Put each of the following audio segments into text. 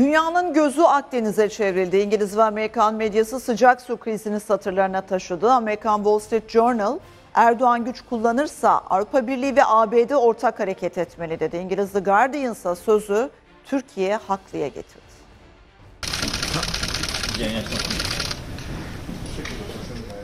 Dünyanın gözü Akdeniz'e çevrildi. İngiliz ve Amerikan medyası sıcak su krizini satırlarına taşıdı. Amerikan Wall Street Journal, Erdoğan güç kullanırsa Avrupa Birliği ve ABD ortak hareket etmeli dedi. İngiliz The Guardian ise sözü Türkiye haklıya getirdi.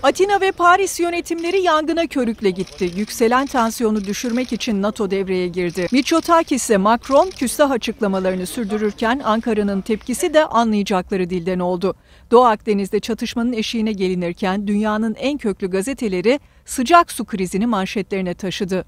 Atina ve Paris yönetimleri yangına körükle gitti. Yükselen tansiyonu düşürmek için NATO devreye girdi. Mitsotakis ise Macron küstah açıklamalarını sürdürürken Ankara'nın tepkisi de anlayacakları dilden oldu. Doğu Akdeniz'de çatışmanın eşiğine gelinirken dünyanın en köklü gazeteleri sıcak su krizini manşetlerine taşıdı.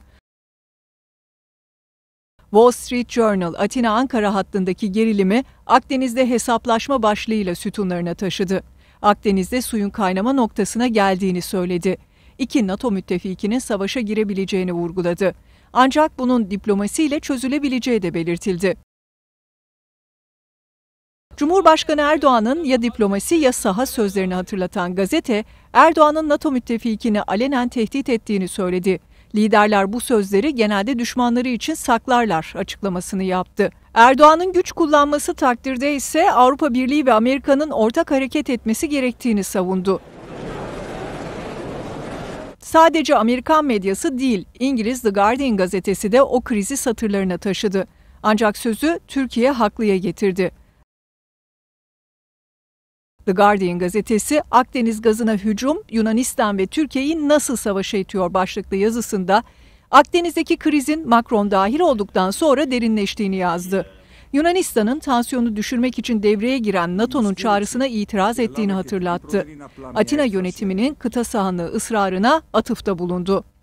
Wall Street Journal, Atina-Ankara hattındaki gerilimi Akdeniz'de hesaplaşma başlığıyla sütunlarına taşıdı. Akdeniz'de suyun kaynama noktasına geldiğini söyledi. İki NATO müttefikinin savaşa girebileceğini vurguladı. Ancak bunun diplomasiyle çözülebileceği de belirtildi. Cumhurbaşkanı Erdoğan'ın ya diplomasi ya saha sözlerini hatırlatan gazete, Erdoğan'ın NATO müttefikini alenen tehdit ettiğini söyledi. Liderler bu sözleri genelde düşmanları için saklarlar açıklamasını yaptı. Erdoğan'ın güç kullanması takdirde ise Avrupa Birliği ve Amerika'nın ortak hareket etmesi gerektiğini savundu. Sadece Amerikan medyası değil, İngiliz The Guardian gazetesi de o krizi satırlarına taşıdı. Ancak sözü Türkiye haklıya getirdi. The Guardian gazetesi Akdeniz gazına hücum Yunanistan ve Türkiye'yi nasıl savaşa itiyor başlıklı yazısında Akdeniz'deki krizin Macron dahil olduktan sonra derinleştiğini yazdı. Yunanistan'ın tansiyonu düşürmek için devreye giren NATO'nun çağrısına itiraz ettiğini hatırlattı. Atina yönetiminin kıta sahanlığı ısrarına atıfta bulundu.